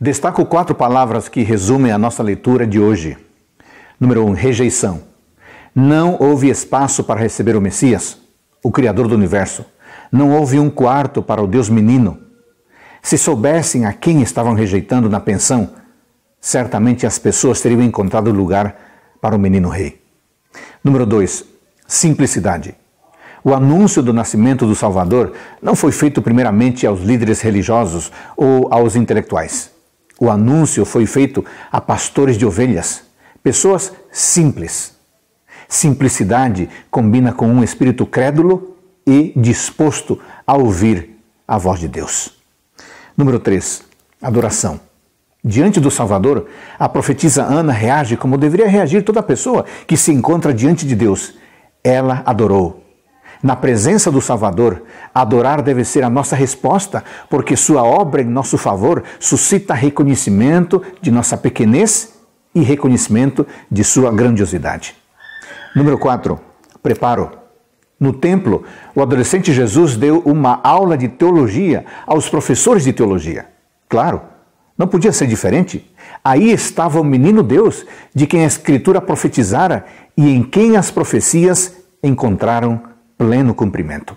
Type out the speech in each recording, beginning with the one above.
Destaco quatro palavras que resumem a nossa leitura de hoje. Número 1. Um, rejeição. Não houve espaço para receber o Messias, o Criador do universo. Não houve um quarto para o Deus menino. Se soubessem a quem estavam rejeitando na pensão, certamente as pessoas teriam encontrado lugar para o menino rei. Número 2. Simplicidade. O anúncio do nascimento do Salvador não foi feito primeiramente aos líderes religiosos ou aos intelectuais. O anúncio foi feito a pastores de ovelhas, pessoas simples. Simplicidade combina com um espírito crédulo e disposto a ouvir a voz de Deus. Número 3. Adoração. Diante do Salvador, a profetisa Ana reage como deveria reagir toda pessoa que se encontra diante de Deus. Ela adorou na presença do Salvador, adorar deve ser a nossa resposta, porque Sua obra em nosso favor suscita reconhecimento de nossa pequenez e reconhecimento de Sua grandiosidade. Número 4. Preparo. No templo, o adolescente Jesus deu uma aula de teologia aos professores de teologia. Claro, não podia ser diferente. Aí estava o menino Deus, de quem a Escritura profetizara e em quem as profecias encontraram pleno cumprimento.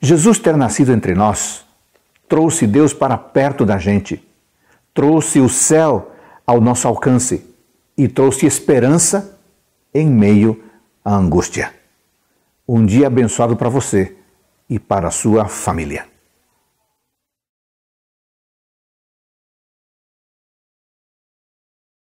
Jesus ter nascido entre nós trouxe Deus para perto da gente, trouxe o céu ao nosso alcance e trouxe esperança em meio à angústia. Um dia abençoado para você e para a sua família.